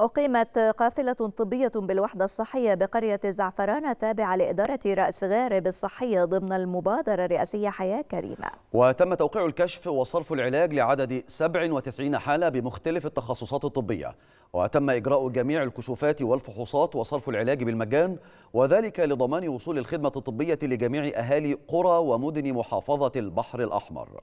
أقيمت قافلة طبية بالوحدة الصحية بقرية الزعفرانة تابعة لإدارة رأس غارب الصحية ضمن المبادرة الرئاسية حياة كريمة وتم توقيع الكشف وصرف العلاج لعدد 97 حالة بمختلف التخصصات الطبية وتم إجراء جميع الكشوفات والفحوصات وصرف العلاج بالمجان وذلك لضمان وصول الخدمة الطبية لجميع أهالي قرى ومدن محافظة البحر الأحمر